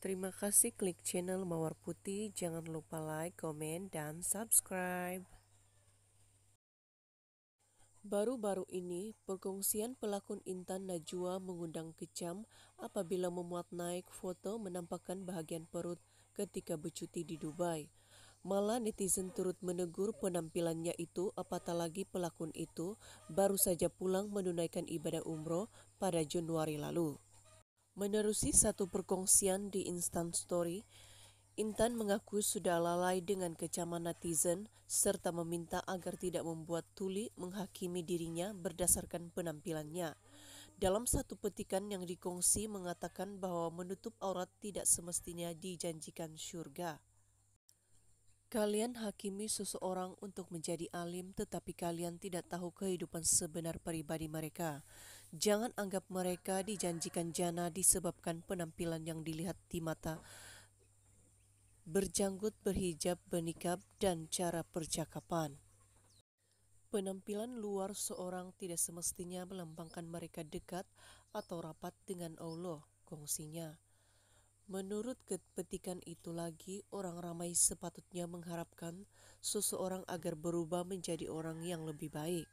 Terima kasih klik channel Mawar Putih. Jangan lupa like, komen, dan subscribe. Baru-baru ini, perkongsian pelakon Intan Najwa mengundang kecam apabila memuat naik foto menampakkan bahagian perut ketika bercuti di Dubai. Malah netizen turut menegur penampilannya itu apatah lagi pelakon itu baru saja pulang menunaikan ibadah umroh pada Januari lalu. Menerusi satu perkongsian di Instant Story, Intan mengaku sudah lalai dengan kecaman netizen serta meminta agar tidak membuat Tuli menghakimi dirinya berdasarkan penampilannya. Dalam satu petikan yang dikongsi mengatakan bahwa menutup aurat tidak semestinya dijanjikan syurga. Kalian hakimi seseorang untuk menjadi alim, tetapi kalian tidak tahu kehidupan sebenar pribadi mereka. Jangan anggap mereka dijanjikan jana disebabkan penampilan yang dilihat di mata, berjanggut, berhijab, bernikab, dan cara percakapan. Penampilan luar seorang tidak semestinya melambangkan mereka dekat atau rapat dengan Allah, kongsinya. Menurut petikan itu lagi, orang ramai sepatutnya mengharapkan seseorang agar berubah menjadi orang yang lebih baik.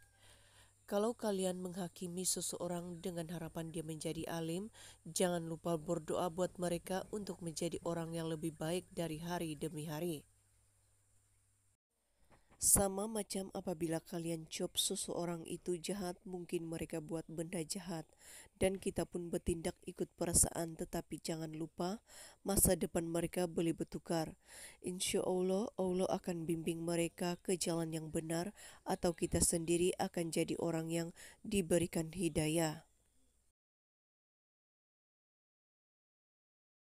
Kalau kalian menghakimi seseorang dengan harapan dia menjadi alim, jangan lupa berdoa buat mereka untuk menjadi orang yang lebih baik dari hari demi hari. Sama macam apabila kalian cop seseorang itu jahat, mungkin mereka buat benda jahat, dan kita pun bertindak ikut perasaan, tetapi jangan lupa masa depan mereka boleh bertukar. Insya Allah, Allah akan bimbing mereka ke jalan yang benar, atau kita sendiri akan jadi orang yang diberikan hidayah.